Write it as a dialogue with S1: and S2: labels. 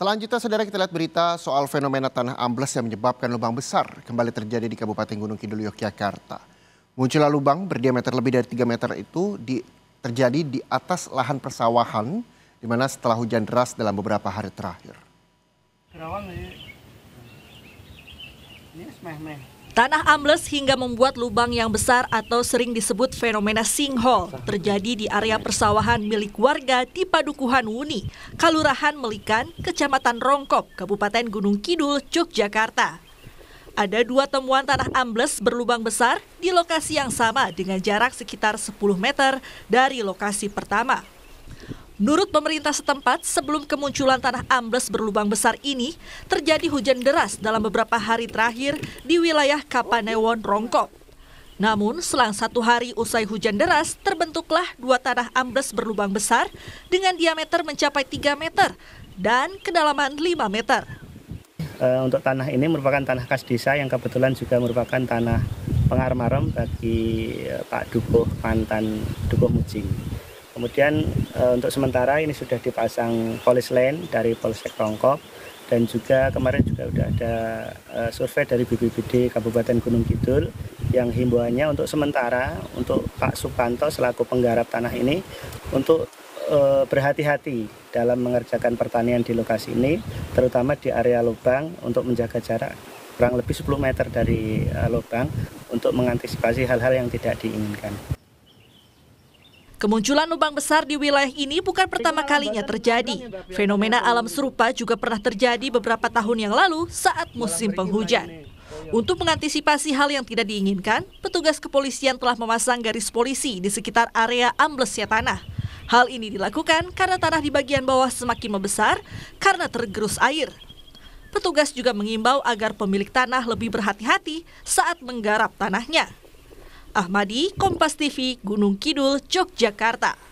S1: Selanjutnya saudara kita lihat berita soal fenomena tanah ambles yang menyebabkan lubang besar kembali terjadi di Kabupaten Gunung Kidul Yogyakarta. Munculnya lubang berdiameter lebih dari 3 meter itu di, terjadi di atas lahan persawahan di mana setelah hujan deras dalam beberapa hari terakhir.
S2: Tanah ambles hingga membuat lubang yang besar atau sering disebut fenomena sinkhole terjadi di area persawahan milik warga di Padukuhan Wuni, Kalurahan Melikan, Kecamatan Rongkop, Kabupaten Gunung Kidul, Yogyakarta. Ada dua temuan tanah ambles berlubang besar di lokasi yang sama dengan jarak sekitar 10 meter dari lokasi pertama. Menurut pemerintah setempat, sebelum kemunculan tanah ambles berlubang besar ini, terjadi hujan deras dalam beberapa hari terakhir di wilayah Kapanewon, Rongkok. Namun, selang satu hari usai hujan deras, terbentuklah dua tanah ambles berlubang besar dengan diameter mencapai 3 meter dan kedalaman 5 meter.
S3: Eh, untuk tanah ini merupakan tanah khas desa yang kebetulan juga merupakan tanah pengarmarem bagi eh, Pak Dukuh mantan Dukuh Mujing. Kemudian e, untuk sementara ini sudah dipasang polis lain dari Polsek Rongkop dan juga kemarin juga sudah ada e, survei dari BPBD Kabupaten Gunung Kidul yang himbauannya untuk sementara untuk Pak Supanto selaku penggarap tanah ini untuk e, berhati-hati dalam mengerjakan pertanian di lokasi ini terutama di area lubang untuk menjaga jarak kurang lebih 10 meter dari uh, lubang untuk mengantisipasi hal-hal yang tidak diinginkan.
S2: Kemunculan lubang besar di wilayah ini bukan pertama kalinya terjadi. Ya, Fenomena iya, alam iya. serupa juga pernah terjadi beberapa tahun yang lalu saat musim penghujan. Oh, iya. Untuk mengantisipasi hal yang tidak diinginkan, petugas kepolisian telah memasang garis polisi di sekitar area amblesnya tanah. Hal ini dilakukan karena tanah di bagian bawah semakin membesar karena tergerus air. Petugas juga mengimbau agar pemilik tanah lebih berhati-hati saat menggarap tanahnya. Ahmadi, Kompas TV, Gunung Kidul, Yogyakarta.